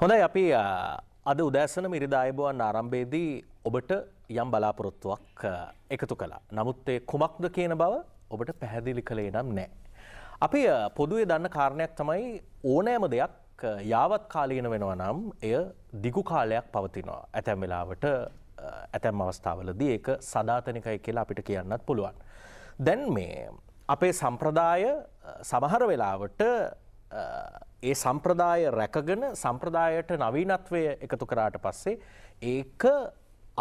හොඳයි අපි අද උදෑසන මිරිදායබුවන් ආරම්භේදී ඔබට යම් බලාපොරොත්තුවක් එකතු කලා. නමුත් ඒ කුමක්ද කියන බව ඔබට පැහැදිලි කළේ නම් නෑ. අපි පොදුවේ දන්න කාරණයක් තමයි ඕනෑම දෙයක් යාවත් කාලීන වෙනවා නම් එය දිගු කාලයක් පවතිනවා. ඇතැම් වෙලාවට ඇතැම් අවස්ථාවලදී ඒක සදාතනිකයි කියලා අපිට කියන්නත් පුළුවන්. දැන් මේ අපේ සම්ප්‍රදාය සමහර වෙලාවට ඒ සම්ප්‍රදාය රැකගෙන සම්ප්‍රදායට නවීනත්වය එකතු කරාට පස්සේ ඒක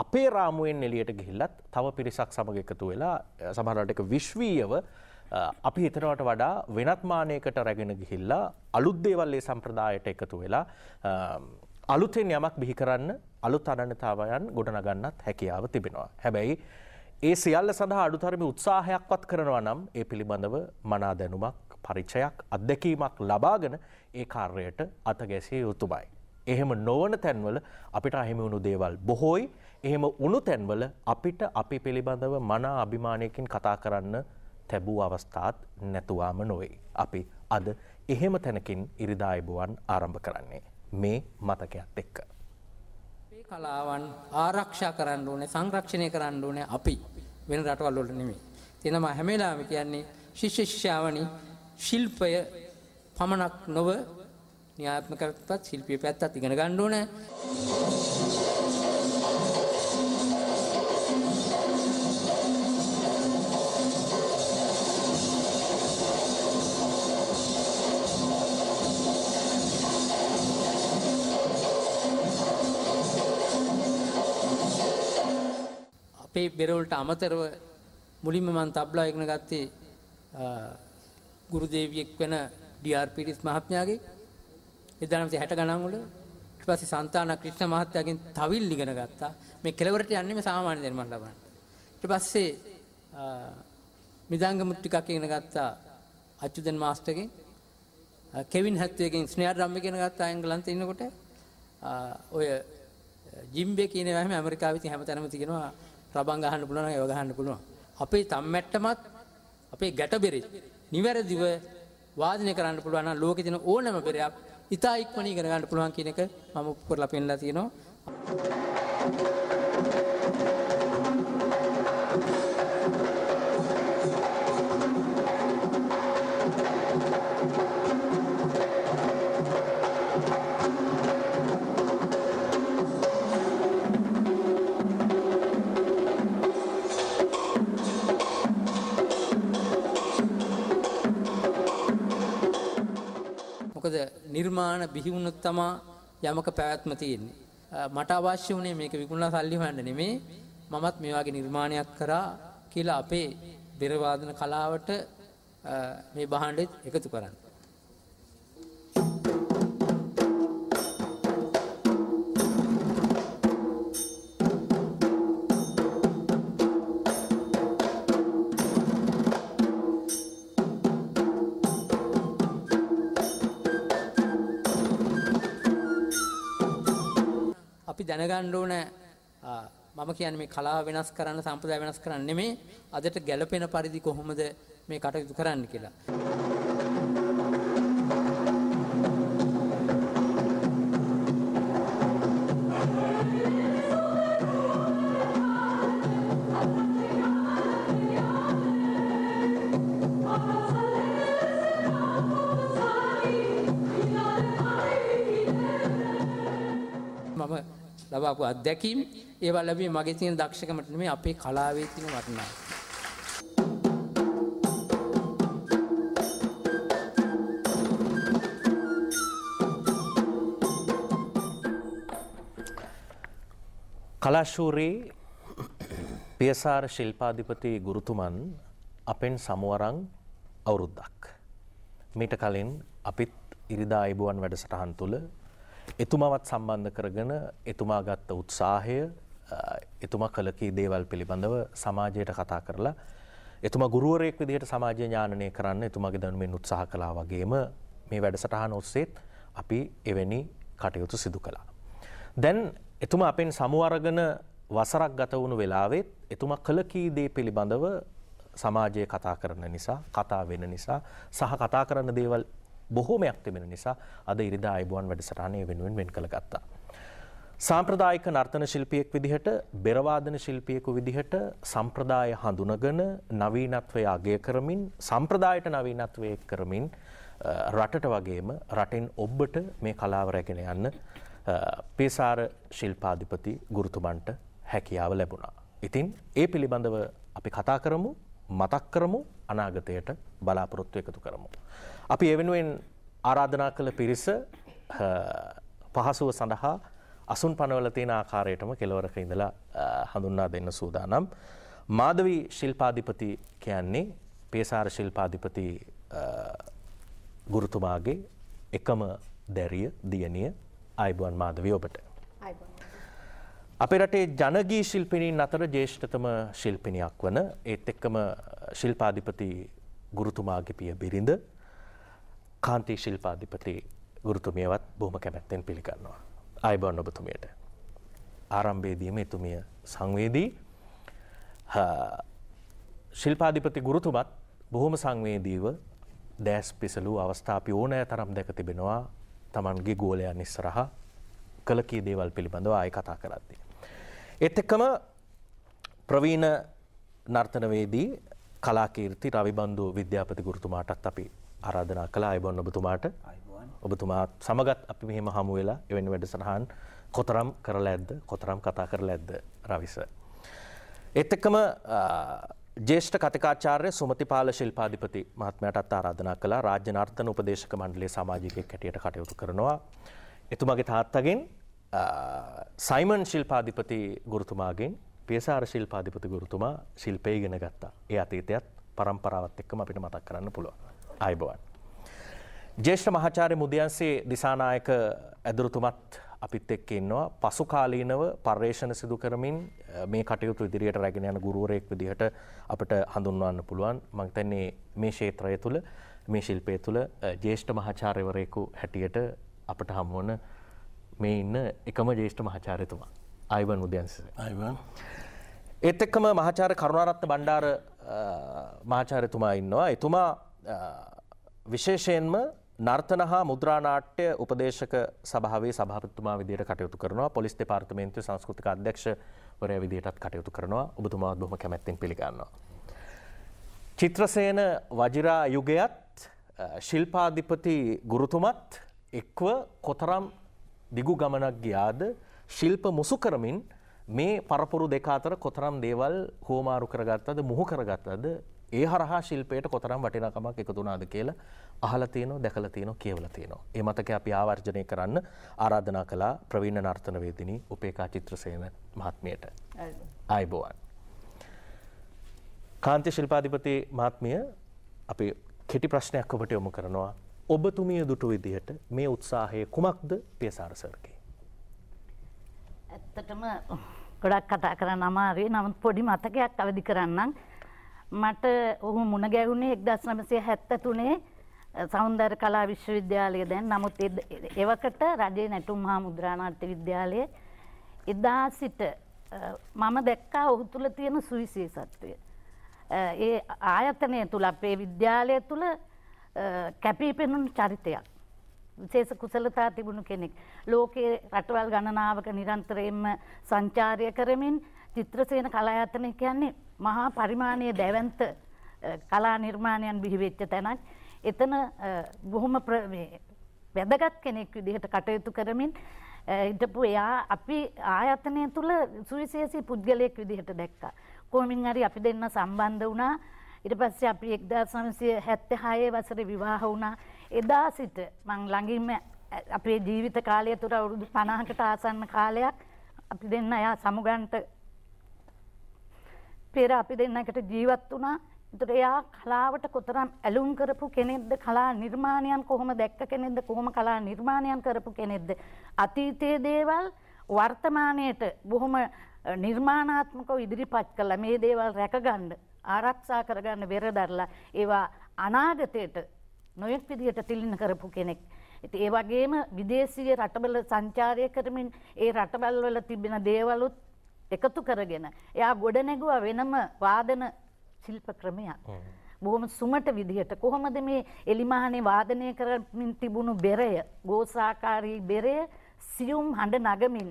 අපේ රාමුවෙන් එලියට ගිහිල්ලත් තව පිරිසක් සමඟ එකතු වෙලා සමහරට එක විශ්වීයව අපි හිතනවට වඩා වෙනත් මානයකට රැගෙන ගිහිල්ලා අලුත්දේවල්ලේ සම්ප්‍රදායට එකතු වෙලා අලුතෙන් යමක් බිහි කරන්න අලුත් අනන්‍යතාවයන් ගොඩනගන්නත් හැකියාව තිබෙනවා. හැබැයි ඒ සියල්ල සඳහා අඩුතරම උත්සාහයක්වත් කරනවා නම් ඒ පිළිබඳව මනා දැනුමක් පරිචයක් අත්දැකීමක් ලබාගෙන ඒ කාර්යයට අතගැසිය යුතුමයි. එහෙම නොවන තැන්වල අපිට අහිමි වුණු දේවල් බොහෝයි එහෙම උණු තැන්වල අපිට අපි පිළිබඳව මනා අභිමානයකින් කතා කරන්න තැබූ අවස්ථාත් නැතුවාම නොවේ. අපි අද එහෙම තැනකින් ඉරිදායිබුවන් ආරම්භ කරන්නේ. මේ මතකයක් එක්ක. කලාවන් ආරක්ෂා කරන්න ඕනේ සංරක්ෂණය කරන්න ඕනේ අපි වෙන රටවල් වලට නෙමෙයි. එනම හැම වෙලාවෙම කියන්නේ ශිෂ්‍ය ශිෂ්‍යාවනි ශිල්පය පමණක් නොව න්‍යාත්මක පැත්තත් ශිල්පීය පැත්තත් ඉගෙන ගන්න ඕනේ. අපේ බෙරවලට අමතරව මුලින්ම මන් තබ්ලා ඉගෙන ගත්තේ ගුරු දේවියෙක් වෙන ඩී.ආර්. පීරිස් මහත්මයාගේ 1960 ගණන් වල ඊට පස්සේ සන්තාන ක්‍රිෂ්ණ මහත්තයාගෙන් තවිල් ඉගෙන ගත්තා. මේ කෙලවරට යන්නේ මේ සාමාන්‍ය දැනුමක් ලබන්න. ඊට පස්සේ මිදංගම ටිකක් ඉගෙන ගත්තා අච්චුදන් මාස්ටර්ගෙන්. කෙවින් හැත්වේගෙන් ස්නේහ් ඩ්‍රම් ඉගෙන ගත්තා එංගලන්තේ ඉන්නකොට ඔය ජිම්බේ කියන හැම ඇමරිකාවේ තියෙන හැමතැනම තියෙනවා රබන් ගහන්න පුළුවන් ඒව ගහන්න පුළුවන්. අපේ තම්මැට්ටමත් අපේ ගැටබෙරිත් නිවැරදිව වාදනය කරන්න පුළුවන් නම් ලෝකේ තියෙන ඕනම පෙරයක් ඉතා ඉක්මනින් ඉගෙන ගන්න පුළුවන් කියන එක මම කරලා පෙන්නලා තියෙනවා. නිර්මාණ බිහිවුණොත් තමා යමක පැවැත්ම තියෙන්නේ. මට අවශ්‍ය වුණේ මේක විකුණලා සල්ලි හොයන්න නෙමේ මමත් මේ වගේ නිර්මාණයක් කරා කියලා අපේ බෙර වාදන කලාවට මේ භාණ්ඩෙත් එකතු කරන්න. දැනගන්න ඕන මම කියන්නේ මේ කලාව වෙනස් කරන්න සම්ප්‍රදාය වෙනස් කරන්න නෙමෙයි අදට ගැළපෙන පරිදි කොහොමද මේ කටයුතු කරන්න කියලා. ලබපු අත්දැකීම් ඒවල් ලැබේ මගේ තියෙන දක්ෂකමට නෙමෙයි අපේ කලාවේ තියෙන වටිනාකම. කලාශූරී පියසාර ශිල්පාධිපති ගුරුතුමන් අපෙන් සමුවරං අවුරුද්දක්. මීට කලින් අපිත් ඉරිදා අයිබුවන් වැඩසටහන් තුළ එතුමාවත් සම්බන්ධ කරගෙන එතුමා ගත්ත උත්සාහය එතුමා කළකී දේවල් පිළිබඳව සමාජයට කතා කරලා එතුමා ගුරුවරයෙක් විදිහට සමාජ ඥානනය කරන්න එතුමාගේ දැනුමෙන් උත්සාහ කළා වගේම මේ වැඩසටහන ඔස්සේත් අපි එවැනි කටයුතු සිදු කළා. දැන් එතුමා අපෙන් සමුවරගෙන වසරක් ගත වුණු වෙලාවෙත් එතුමා කළකී දේ පිළිබඳව සමාජය කතා කරන නිසා කතා වෙන නිසා සහ කතා කරන්න දේවල් බොහෝමයක් තිබෙන නිසා අද ඉරිදා අයිබුවන් වැඩසටහනය වෙනුවෙන් වෙන් කළ ගත්තා. සාම්ප්‍රදායික නර්තන ශිල්පියෙක් විදිහට බෙරවාදන ශිල්පියෙකු විදිහට සම්ප්‍රදාය හඳුනගෙන නවීනත්වය අගය කරමින් සම්ප්‍රදායට නවීනත්වය කරමින් රටට වගේම රටෙන් ඔබ්බට මේ කලාව රැගෙන යන්න පේසාර ශිල්පාධිපති ගුරුතුමන්ට හැකියාව ලැබුණා. ඉතින් ඒ පිළිබඳව අපි කතා කරමු මතක් කරමු අනාගතයට බලාපොරොත්තු එකතු කරමු. අපි එවෙනුවෙන් ආරාධනා කළ පිරිස පහසුව සඳහා අසුන් පනවල තියෙන ආකාරයටම කෙලවරක ඉඳලා හඳුන්වා දෙන්න සූදානම්. මාධවී ශිල්පාධිපති කියන්නේ පේසාර ශිල්පාධිපති ගුරුතුමාගේ එකම දැරිය දියණිය අයිබුවන් මාධවී ඔබට. අපේ රටේ ජනගී ශිල්පිණීන් අතර ජේෂ්ඨතම ශිල්පිනියක් වන ඒත් එක්කම ශිල්පාධිපති ගුරුතුමාගේ පිය බිරිඳ කාන්තී ශිල්පාධිපති ගුරුතුමියවත් බොහොම කැමැත්තෙන් පිළිගන්නවා. අයිබන් ඔබතුමියට. ආරම්භේදීම එතුමිය සංවේදී ශිල්පාධිපති ගුරුතුමත් බොහොම සංවේදීව දෑස් පිසලූ අවස්ථාපි ඕනෑ තරම් දැක තිබෙනවා තමන්ගේ ගෝලයන් නිස්සරහ කළකී දේවල් පිළිබඳව ආය කතා කරද්දි. එත් එක්කම ප්‍රවීණ නර්තනවේදී කලාකීර්ති රවිබන්ධු විද්‍යාපති ගුරුතුමාටත් අපි ආරාධනා කළා අයබොන් ඔබතුමාට ඔබතුමා සමගත් අපි මෙහෙම හමු වෙලා එවැනි වැඩසටහන් කොතරම් කරලා ඇද්ද කොතරම් කතා කරලා ඇද්ද රවිස. එත් එක්කම ජේෂ්ඨ කතිකාචාර්ය සුමතිපාල ශිල්පාධිපති මහත්මයටත් ආරාධනා කළා රාජ්‍ය නර්තන උපදේශක මණ්ඩලයේ සමාජිකයෙක් හැටියට කටයුතු කරනවා. එතුමගේ තාත්තගෙන් සයිමන් ශිල්පාධිපති ගුරුතුමාගෙන් පේසාර ශිල්පාධිපති ගුරුතුමා ශිල්පය ඉගෙන ගත්තා. ඒ අතීතයත් පරම්පරාවත් එක්කම අපිට මතක් කරන්න පුළුවන්. අයිබවන්. ජේෂ්ඨ මහාචාරය මුදියන්සේ දිසානායක ඇදුරතුමත් අපිත් එක්ක ඉන්නවා පසුකාලීනව පර්යේෂණ සිදු කරමින් මේ කටයුතු ඉදිරියට රැගෙන යන ගුරුවරයෙක් විදිහට අපට හඳුන්වන්න පුළුවන් මං හිතන්නේ මේ ක්ෂේත්‍රය තුළ මේ ශිල්පය තුළ ජේෂ්ඨ මහාචාර්යවරයෙකු හැටියට අපට හමුවන මේ ඉන්න එකම ජේෂ්ඨ මහාචාර්යතුමා අයිවන් උදයන්ස අයිවන් ඒත් එක්කම මහාචාර්ය කරුණාරත්න බණ්ඩාර මහාචාර්යතුමා ඉන්නවා එතුමා විශේෂයෙන්ම නර්තන හා මුද්‍රානාට්‍ය උපදේශක සභාවේ සභාපතිතුමා විදියට කටයුතු කරනවා පොලිස් දෙපාර්තමේන්තුවේ සංස්කෘතික අධ්‍යක්ෂවරයා විදියටත් කටයුතු කරනවා ඔබතුමාත් බොහොම කැමැත්තෙන් පිළිගන්නවා. චිත්‍රසේන වජිරා යුගයත් ශිල්පාධිපති ගුරුතුමත් එක්ව කොතරම් දිගු ගමනක් ගියාද ශිල්ප මුසු කරමින් මේ පරපුරු දෙක අතර කොතරම් දේවල් හෝමාරු කරගත්තද මුහු කරගත්තද ඒ හරහා ශිල්පයට කොතරම් වටිනකමක් එකතුනාද කියලා අහලා තියෙනවා දැකලා තියෙනවා කියවලා තියෙනවා. ඒ මතකය අපි ආවර්ජනය කරන්න ආරාධනා කළා ප්‍රවීණ නර්තන වේදිනී උපේකා චිත්‍රසේන මහත්මියට. ආයිබෝවන්. කාන්ති ශිල්පාධිපති මහත්මිය අපි කෙටි ප්‍රශ්නයක් ඔබට යොමු කරනවා. ඔබතුමිය දුටු විදිහට මේ උත්සාහය කුමක්ද පියසාර සර්ගේ? ඇත්තටම ගොඩක් කතා කරන්න අමාරුයි. නමුත් පොඩි මතකයක් අවදි කරන්නම්. මට ඔහු මුණ ගැවුණේ එක් දස් නමසය හැත්තතුනේ සෞන්දර් කලා විශ්වවිද්‍යාලය දැන් නමුත් එවකට රජේ නැටුම් හා මුද්‍රාණර්ථ විද්‍යාලය එදා සිට මම දැක්කා ඔහු තුළ තියෙන සුවිසේ සත්වය. ඒ ආයතනය තුළ අපේ විද්‍යාලය තුළ කැපී පෙනුණු චරිතයක්. විශේෂ කුසලතා තිබුණු කෙනෙක්. ලෝකයේ රටවල් ගණනාවක නිරන්තරයෙන්ම සංචාරය කරමින් චිත්‍රසේන කලායතනය කියන්නේ මහා පරිමාණය දැවන්ත කලා නිර්මාණයන් බිහිවෙච්ච තැනක්. එතන බොහොම වැදගත් කෙනෙක් විදිහට කටයුතු කරමින් හිටපු එයා අපි ආයතනය තුළ සුවිශේෂී පුද්ගලයෙක් විදිහට දැක්කා. කොහොමින් හරි අපි දෙන්න සම්බන්ධ වුණා. ඊට පස්සේ අපි 1976 වසරේ විවාහ වුණා. එදා සිට මං ළඟින්ම අපේ ජීවිත කාලය තුර අවුරුදු 50කට ආසන්න කාලයක් අපි දෙන්න එයා සමුගන්ට පෙර අපි දෙන්නකට ජීවත් වුණා. එතකොට එයා කලාවට කොතරම් ඇලුම් කරපු කෙනෙක්ද කලා නිර්මාණයන් කොහොම දැක්ක කෙනෙක්ද කොහොම කලා නිර්මාණයන් කරපු කෙනෙක්ද අතීතයේ දේවල් වර්තමානයට බොහොම නිර්මාණාත්මකව ඉදිරිපත් කළා මේ දේවල් රැකගන්න ආරක්ෂා කරගන්න වෙරදරලා ඒවා අනාගතයට නොයෙක් විදිහට තිලින කරපු කෙනෙක්. ඉතින් ඒ වගේම විදේශීය රටවල සංචාරය කරමින් ඒ රටවල් වල තිබෙන දේවලුත් එකතු කරගෙන එයා ගොඩනැගුවා වෙනම වාදන ශිල්ප ක්‍රමයක්. බොහොම සුමට විදිහට කොහොමද මේ එලිමහනේ වාදනය කරමින් තිබුණු බෙරය ගෝසාකාරී බෙරය සියුම් හඬ නගමින්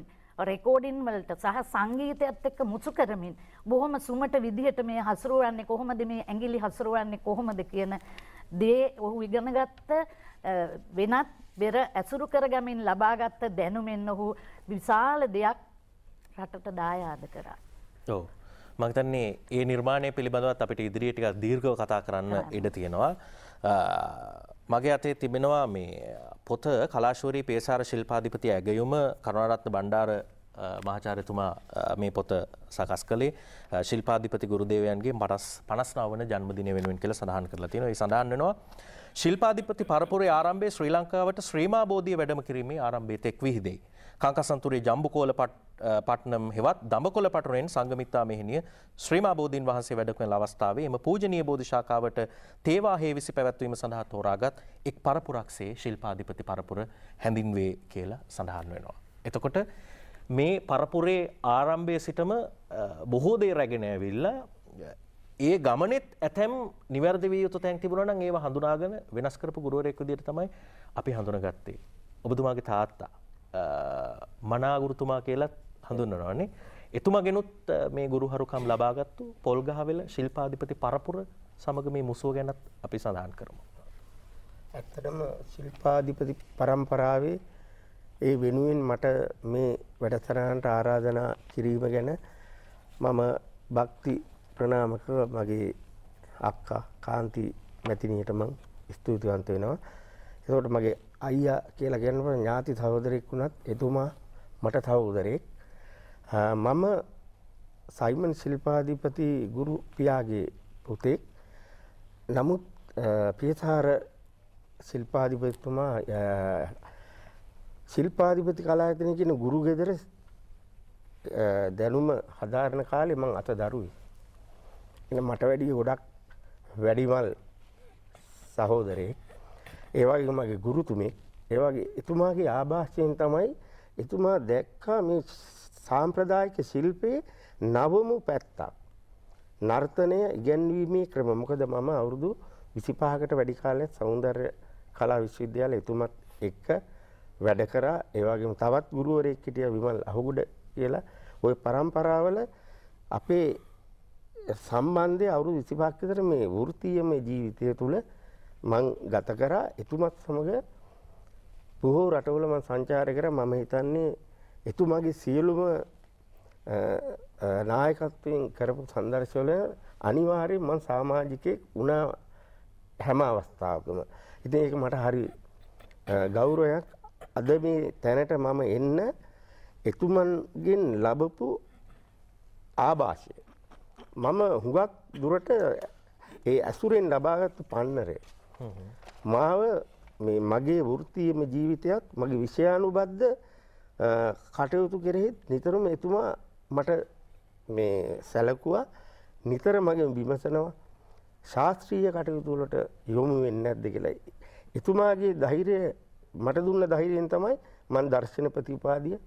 රෙකෝඩින් වලට සහ සංගීතයත් එක්ක මුසු කරමින් බොහොම සුමට විදිහට මේ හසුරුවන්නේ කොහොමද මේ ඇඟිලි හසුරුවන්නේ කොහොමද කියන දේ ඔහු ඉගෙනගත්ත වෙනත් බෙර ඇසුරු කරගමින් ලබාගත්ත දැනුමෙන් ඔහු විශාල දෙයක් රටට දායාද කරා. ඔව්. මම හිතන්නේ ඒ නිර්මාණය පිළිබඳවත් අපිට ඉදිරියට ටිකක් දීර්ඝව කතා කරන්න ඉඩ තියෙනවා. මගේ අතේ තිබෙනවා මේ පොත කලාශූරී පේසාර ශිල්පාධිපති ඇගයුම කරුණාරත්න බණ්ඩාර මහාචාර්යතුමා මේ පොත සකස් කළේ ශිල්පාධිපති ගුරුදේවයන්ගේ මටස් 59 වන ජන්මදිනය වෙනුවෙන් කියලා සඳහන් කරලා තියෙනවා. ඒ සඳහන් වෙනවා ශිල්පාධිපති පරපුරේ ආරම්භයේ ශ්‍රී ලංකාවට ශ්‍රීමා බෝධිය වැඩම කිරීමේ ආරම්භයේ තෙක් විහිදෙයි. කාංකසන්තුරේ ජම්බුකෝල පට්නම් හෙවත් දඹකොල පටුරෙන් සංගමිත්තා මෙහිණිය ශ්‍රීමා බෝධීන් වහන්සේ වැඩකවන අවස්ථාවේ එම පූජනීය බෝධි ශාඛාවට තේවා හේවිසි පැවැත්වීම සඳහා තෝරාගත් එක් පරපුරක්සේ ශිල්පාධිපති පරපුර හැඳින්වේ කියලා සඳහන් වෙනවා. එතකොට මේ පරපුරේ ආරම්භය සිටම බොහෝ දේ රැගෙන ඇවිල්ලා ඒ ගමනෙත් ඇතැම් නිවැරදි යුතු තැන් තිබුණන ඒ හඳුනාගෙන වෙනස් කරපු ගුරුවරෙක් දිර තමයි අපි හඳුන ගත්තේ. ඔබතුමාගේ තාත්තා මනාගුරුතුමා කියලත් හඳුන්නනවානේ. එතුමගෙනුත් මේ ගුරුහරුකම් ලබාගත්තු පොල්ගහවෙල ශිල්පාධිපති පරපුර සමග මේ මුසුව ගැනත් අපි සඳහන් කරමු. ඇත්තටම ශිල්පාධිපති පරම්පරාවේ ඒ වෙනුවෙන් මට මේ වැඩසරහට ආරාධනා කිරීම ගැන මම භක්ති ප්‍රනාමක මගේ අක්කා කාන්ති මැතිනියට මං ස්තුතිවන්ත වෙනවා. එතකොට මගේ අයියා කියලා කියන්න පුළුවන් ඥාති සහෝදරෙක් වුණත් එතුමා මට සහෝදරෙක්. මම සයිමන් ශිල්පාධිපති ගුරු පියාගේ පුතෙක්. නමුත් පියසාර ශිල්පාධිපතිතුමා ශිල්පාධිපති කලායතනය කියන ගුරු ගෙදර දැනුම හදාරණ කාලේ මං අත දරුවේ. මට වැඩිය ගොඩක් වැඩිමල් සහෝදරේ ඒවාගේ මගේ ගුරුතුමේ ඒවාගේ එතුමාගේ ආභාෂයෙන් තමයි එතුමා දැක්කා මේ සාම්ප්‍රදායික ශිල්පයේ නවමු පැත්තක් නර්තනය ඉගැන්වීමේ ක්‍රම මොකද මම අවුරුදු විසිපාහකට වැඩි කාලයක් සෞන්දර්ය කලා විශ්වවිද්‍යාලය එතුමත් එක්ක වැඩ කරා ඒවාගේම තවත් ගුරුවරයෙක් හිටිය විමල් අහුගුඩ කියලා ওই පරම්පරාවල අපේ සම්බන්ධය අවුරුදු 25ක් විතර මේ වෘත්තීයමය ජීවිතය තුළ මං ගත කරා එතුමත් සමග බොහෝ රටවල මං සංචාරය කරා මම හිතන්නේ එතුමාගේ සියලුම නායකත්වයෙන් කරපු සන්දර්ශවල අනිවාර්යෙන් මං සමාජිකයෙක් වුණා හැම අවස්ථාවකම. ඉතින් ඒක මට හරි ගෞරවයක් අද මේ තැනට මම එන්න එතුමන්ගෙන් ලැබපු ආభాෂය මම හුඟක් දුරට ඒ ඇසුරෙන් ලබාගත්තු පන්නරේ. මාව මේ මගේ වෘත්තියම ජීවිතයත් මගේ විෂයානුබද්ධ කටයුතු කෙරෙහිත් නිතරම එතුමා මට මේ සැලකුවා නිතර මගේ විමසනවා ශාස්ත්‍රීය කටයුතුවලට යොමු වෙන්න ඇද්ද කියලා. එතුමාගේ දෛරය මට දුන්න දෛරයෙන් තමයි මන් දර්ශන ප්‍රතිපාදිය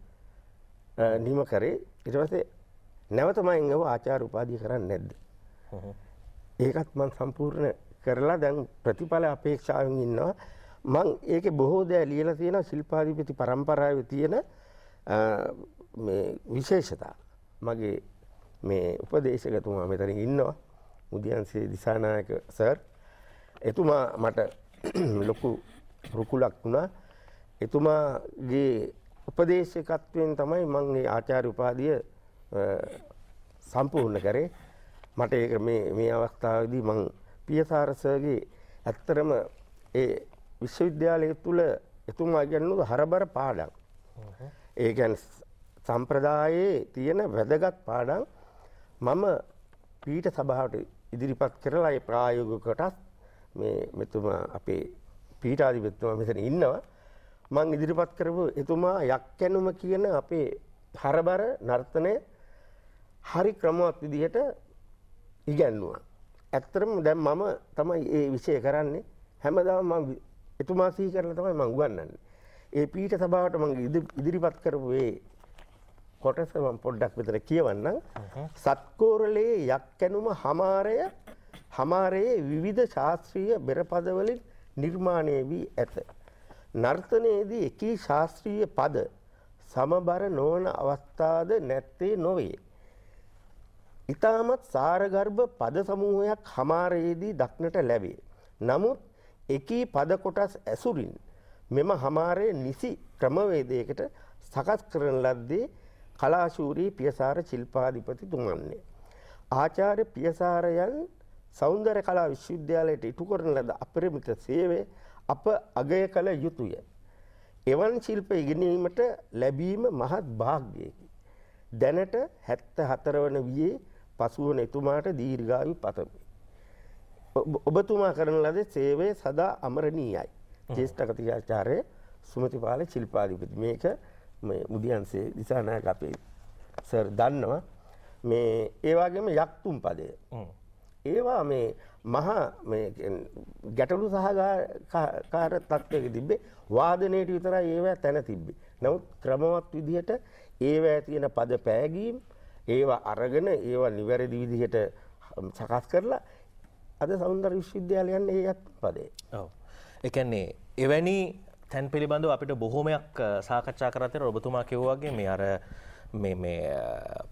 නිම කරේ ඉටවසේ නැවත මම එව ආචාර උපාධිය කරන්නේ නැද්ද? ඒකත් මම සම්පූර්ණ කරලා දැන් ප්‍රතිඵල අපේක්ෂාවෙන් ඉන්නවා. මං ඒකේ බොහෝ දෑ ලියලා තියෙනවා ශිල්පාධිපති පරම්පරාවේ තියෙන මේ විශේෂතා. මගේ මේ උපදේශකතුමා මෙතන ඉන්නවා. මුදියන්සේ දිසානායක සර්. එතුමා මට ලොකු රුකුලක් වුණා. එතුමාගේ උපදේශකත්වයෙන් තමයි මම මේ ආචාර්ය උපාධිය සම්පූර්ණ කරේ මට ඒක මේ මේ අවස්ථාවේදී මම පියසාර සර්ගේ ඇත්තරම ඒ විශ්වවිද්‍යාලය තුල එතුමා කියන්නේ හරබර පාඩම්. ඒ කියන්නේ සම්ප්‍රදායේ තියෙන වැදගත් පාඩම් මම පීඨ සභාවට ඉදිරිපත් කරලා ඒ ප්‍රායෝගික කොටස් මේ මෙතුමා අපේ පීඨාධිපතිතුමා මෙතන ඉන්නවා. මං ඉදිරිපත් කරපු එතුමා යක්කැනුම කියන අපේ හරබර නර්තනයේ හරි ක්‍රමවත් විදිහට ඉගැන්නුවා. ඇත්තටම දැන් මම තමයි ඒ විෂය කරන්නේ. හැමදාම මම එතුමා සිහි කරලා තමයි මම උගන්වන්නේ. ඒ පීඨ සභාවට මම ඉදිරිපත් කරපු ඒ කොටස මම පොඩ්ඩක් විතර කියවන්නම්. සත්කෝරළේ යක්කැනුම හමාරය හමාරයේ විවිධ ශාස්ත්‍රීය බෙරපදවලින් නිර්මාණය වී ඇත. නර්තනයේදී එකී ශාස්ත්‍රීය පද සමබර නොවන අවස්ථාද නැත්තේ නොවේ. ඉතාමත් සාරගර්භ පද සමූහයක් හමාරයේදී දක්නට ලැබේ. නමුත් එකී පද කොටස් ඇසුරින් මෙම හමාරය නිසි ක්‍රමවේදයකට සකස් කරන ලද්දේ කලාශූරී පියසාර ශිල්පාධිපති තුමන්නේ. ආචාර්ය පියසාරයන් සෞන්දර කලා විශ්වවිද්‍යාලයට ඉටු කරන ලද අපරිමිත සේවය අප අගය කළ යුතුය. එවන් ශිල්ප ඉගෙනීමට ලැබීම මහත් භාග්‍යයකි. දැනට හැත්ත හතරවන වයේ පසුවන එතුමාට දීර්ඝායු පතමි. ඔබතුමා කරන ලද සේවය සදා අමරණීයයි. ජේෂ්ඨ කතිකාචාර්ය සුමතිපාල චිල්පාධිපති මේක මේ මුදියන්සේ දිසානායක අපේ සර් දන්නවා මේ ඒ වගේම යක්තුම් පදය. ඒවා මේ මහා ගැටලු සහකාර තත්ත්වයක තිබ්බේ වාදනයට විතරයි ඒවා තැන තිබ්බේ. නමුත් ක්‍රමවත් විදිහට ඒවා තියෙන පද පෑගීම් ඒවා අරගෙන ඒවා නිවැරදි විදිහට සකස් කරලා අද සෞන්දර විශ්විද්‍යාලයන් ඒ අත් පදේ. එකන්නේ එවැනි තැන් පිළිබඳව අපිට බොහොමයක් සාකච්ඡා කරතය ඔබතුමා කිව්වාගේ මේ අර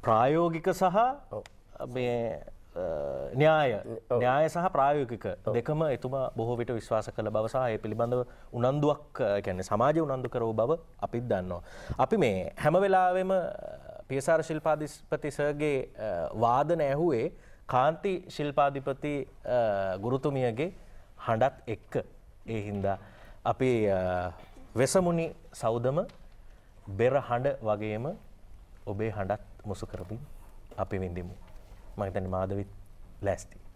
ප්‍රායෝගික සහ න්‍යාය න්‍යාය සහ ප්‍රායෝගික දෙකම එතුමා බොහෝ විට විශ්වාස කළ බවසාහය පිළිබඳව උනන්දුවක් ගැන සමාජය උනන්දු කරව බව අපිත් දන්නවා. අපි මේ හැම වෙලාවෙම පියසාර ශිල්පාධිපති සර්ගේ වාදන ඇහුවේ කාන්ති ශිල්පාධිපති ගුරුතුමියගේ හඬත් එක්ක ඒ හින්දා අපි වෙසමුණි සෞදම බෙර හඬ වගේම ඔබේ හඬත් මුසු කරමින් අපි විඳිමු. මම හිතන්නේ මාධවිත් ලෑස්ති.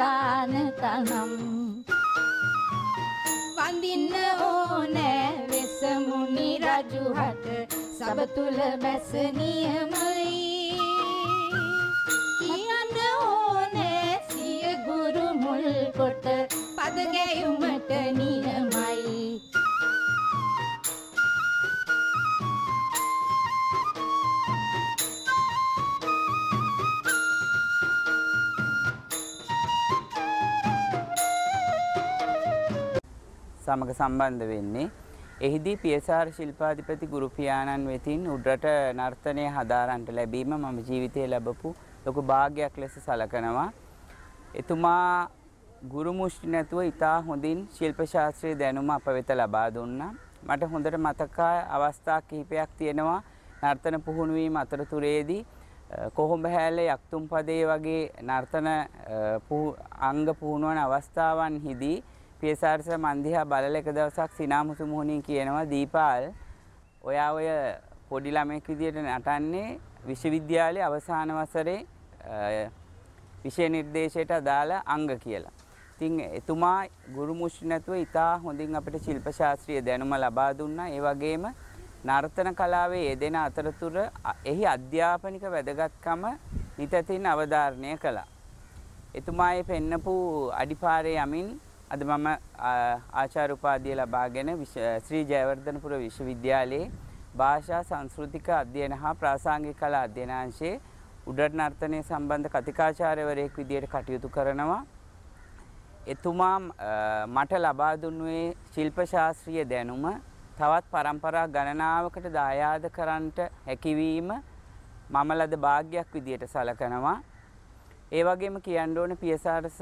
පානතනම් වඳින්න ඕනෑ වෙසමුනි රජුහට සබ තුල බැස නියමයි සමග සම්බන්ධ වෙන්නේ. එහිදී PSR ශිල්පාධිපති ගුරු පියාණන් වෙතින් උඩරට නර්තනය හදාරන්ට ලැබීම මම ජීවිතයේ ලැබපු ලොකු භාග්‍යයක් ලෙස සලකනවා. එතුමා ගුරු මුෂ්ටි නැතුව ඉතා හොඳින් ශිල්ප ශාස්ත්‍රයේ දැනුම අප වෙත ලබා දුන්නා. මට හොඳට මතකා අවස්ථා කිහිපයක් තියෙනවා නර්තන පුහුණු වීම අතරතුරේදී කොහොඹ හැල්ල යක්තුම් පදේ වගේ නර්තන අංග පුහුණුවන අවස්ථාවන් හිදී පියසාරස මන්දිහා බලල එක දවසක් සිනා මුසු මුහුණින් කියනවා දීපාල් ඔයා ඔය පොඩි ළමෙක් විදියට නටන්නේ විශ්වවිද්‍යාලයේ අවසාන වසරේ විෂය නිර්දේශයට අදාළ අංග කියලා. ඉතින් එතුමා ගුරු මුෂ්ණ නැතුව ඉතා හොඳින් අපිට ශිල්ප ශාස්ත්‍රීය දැනුම ලබා දුන්නා. ඒ වගේම නර්තන කලාවේ යෙදෙන අතරතුර එහි අධ්‍යාපනික වැදගත්කම නිතතින් අවධාරණය කළා. එතුමා ඒ පෙන්නපු අඩිපාරේ යමින් අද මම ආචාර්ය උපාධිය ලබාගෙන ශ්‍රී ජයවර්ධනපුර විශ්වවිද්‍යාලයේ භාෂා සංස්කෘතික අධ්‍යයන හා ප්‍රාසංගික කලා අධ්‍යනාංශයේ උඩට නර්තනය සම්බන්ධ කතිකාචාර්යවරයෙක් විදියට කටයුතු කරනවා. එතුමා මට ලබා දුන්නේ ශිල්ප ශාස්ත්‍රීය දැනුම තවත් પરම්පරා ගණනාවකට දායාද කරන්නට හැකියවීම මම ලද වාග්යක් විදියට සලකනවා. ඒ වගේම කියන්න ඕන පියසාරස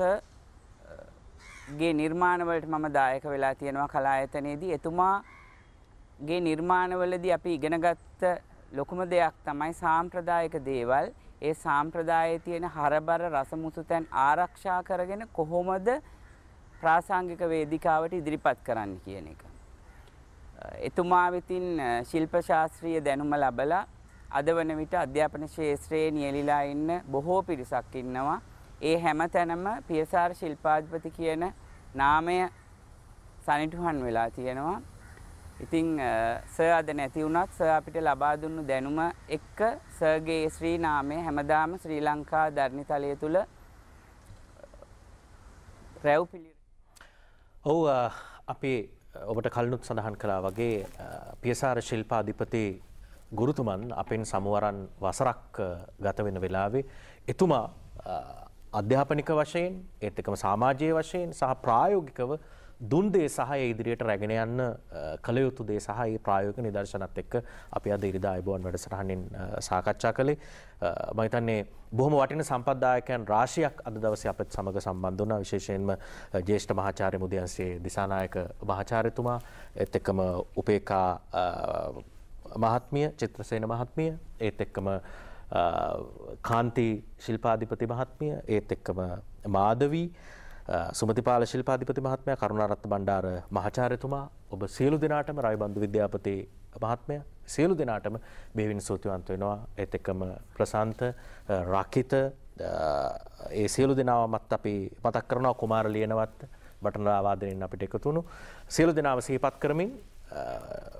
ගේ නිර්මාණවලට මම දායක වෙලා තියෙනවා කලා ආයතනයේදී එතුමාගේ නිර්මාණවලදී අපි ඉගෙනගත්ත ලොකුම දෙයක් තමයි සාම්ප්‍රදායික දේවල් ඒ සාම්ප්‍රදායේ තියෙන හරබර රසමුසුතැන් ආරක්ෂා කරගෙන කොහොමද ප්‍රාසංගික වේදිකාවට ඉදිරිපත් කරන්න කියන එක. එතුමා විතින් ශිල්ප ශාස්ත්‍රීය දැනුම ලබලා අද වන විට අධ්‍යාපන ශාස්ත්‍රයේ නියැලිලා ඉන්න බොහෝ පිරිසක් ඉන්නවා. ඒ හැම තැනම පියසාර ශිල්පාධිපති කියන නාමය සනිටුහන් වෙලා තියෙනවා. ඉතිං සර් අද නැති වුණත් සර් අපිට ලබා දුන්නු දැනුම එක්ක සර්ගේ ශ්‍රී නාමය හැමදාම ශ්‍රී ලංකා ධර්ණිතලය තුළ රැව් පිළි. ඔව් අපි ඔබට කල්නුත් සඳහන් කලා වගේ පියසාර ශිල්පාධිපති ගුරුතුමන් අපෙන් සමුවරන් වසරක් ගත වෙන වෙලාවේ එතුමා අධ්‍යාපනික වශයෙන් ඒත් එකම සමාජයේ වශයෙන් සහ ප්‍රායෝගිකව දුන් දේ සහ ඒ ඉදිරියට රැගෙන යන්න කළ යුතු දේ සහ ඒ ප්‍රායෝගික නිදර්ශනත් එක්ක අපි අද ඉරිදා අයබෝන් වැඩසටහනින් සාකච්ඡා කළේ මම හිතන්නේ බොහොම වටින සම්පත්දායකයන් රාශියක් අද දවසේ අපත් සමග සම්බන්ධ වුණා විශේෂයෙන්ම ජ්‍යෙෂ්ඨ මහාචාර්ය මුදියන්සේ දිසානායක මහාචාර්යතුමා ඒත් එක්කම උපේකා මහත්මිය චිත්‍රසේන මහත්මිය ඒත් එක්කම කාන්ති ශිල්පාධිපති මහත්මිය ඒත් එක්කම මාදවී සුමතිපාල ශිල්පාධිපති මහත්මය කරුණාරත්ත බණ්ඩාර මහචාරයතුමා ඔබ සියලු දෙනාටම රයිබන්ධු විද්‍යාපති මහත්මය සියලු දෙනාටම බෙවින් සූතිවන්ත වෙනවා ඒත් එක්කම ප්‍රසන්ත රකිත ඒ සියලු දෙනාවමත් අපි මතක් කරනවා කුමාර ලියනවත් බටනරාවාදනයෙන් අපිට එකතුුණු සියලු දෙනාව සහිපත් කරමින්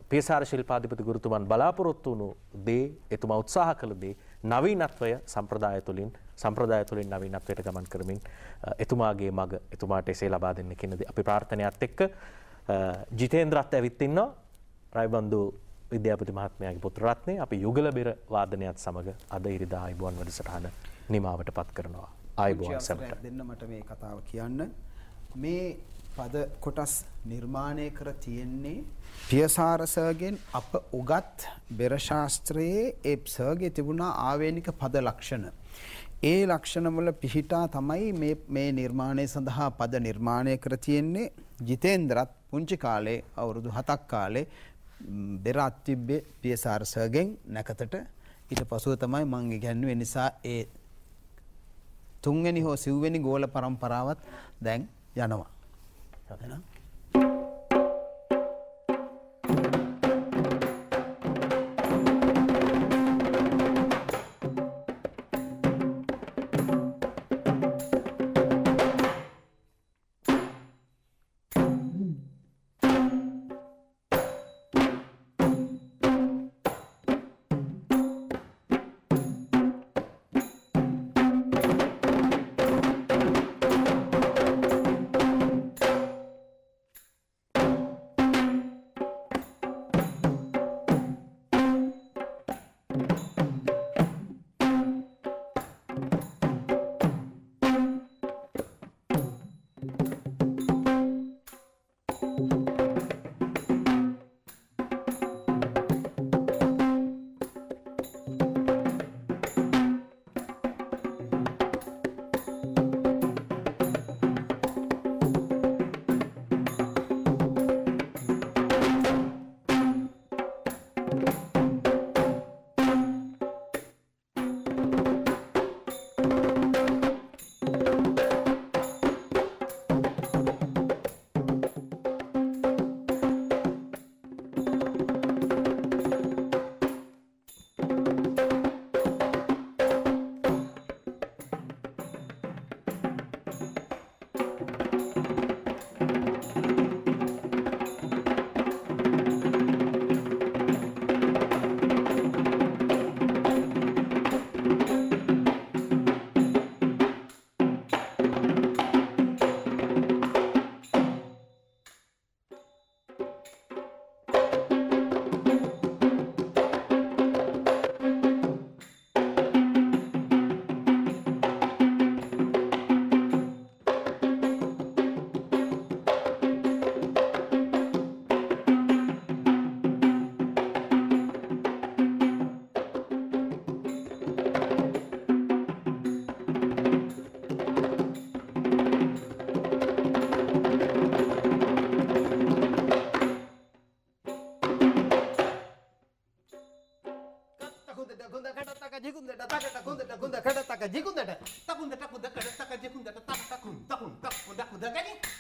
පේසාර ශිල්පාධිපති ගුරුතුමන් බලාපොරොත්තු වුණු දේ එතුමා උත්සාහ කළ දේ නවීනත්වය සම්ප්‍රදාය තුළින් සම්ප්‍රදාය තුළින් නවීනත්වයට ගමන් කරමින් එතුමාගේ මග එතුමාට එසේ ලබා දෙන්න කියනද අපි ප්‍රාර්ථනයත් එක්ක ජිතේන්ද්‍රත් ඇවිත්තින්නවා රයිබන්දු විද්‍යාපති මහත්මයාගේ පුත්‍රරත්නය අපි යුගල බෙර වාදනයත් සමඟ අද ඉරිදා අයිබුවන් වැඩසටහන නිමාවට පත් කරනවා. අයිබෝන් සැමට දෙන්න මට මේ කතාව කියන්න මේ පද කොටස් නිර්මාණය කර තියෙන්නේ පියසාර සර්ගෙන් අප උගත් බෙර ශාස්ත්‍රයේ ඒ සර්ගේ තිබුණා ආවේනික පද ලක්ෂණ. ඒ ලක්ෂණවල පිහිටා තමයි මේ මේ නිර්මාණය සඳහා පද නිර්මාණය කර තියෙන්නේ. ජිතේන්ද්‍රත් පුංචි කාලේ අවුරුදු 7ක් කාලේ බෙර අත්තිබ්බේ පියසාර සර්ගෙන් නැකතට ඊට පසුව තමයි මම ඉගැන්වුවේ නිසා ඒ තුන්වෙනි හෝ සිව්වෙනි ගෝල પરම්පරාවත් දැන් යනවා. 知道了。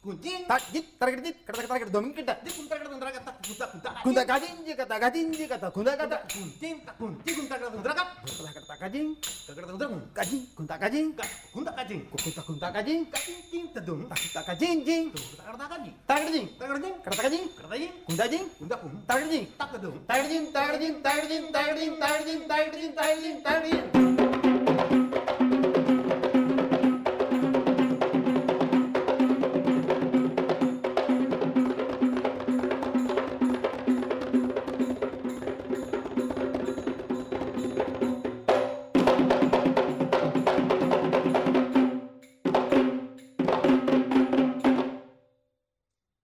gunting tak targetit kata kata kata domin kita di gunta kata gunta kata kunta, kunta, kunta kajing kata kajing kata kunta, kata gunting tak gunting gunta kata gunta kata kata kata kajing kata kata gunta kajing gunta kajing gunta kajing gunta gunta kajing kajing ting tedung tak gunta kajing jing kata kata kajing targeting tak kata kajing kata kajing gunta jing gunta tak targeting tak tedung tak targeting tak targeting tak targeting tak targeting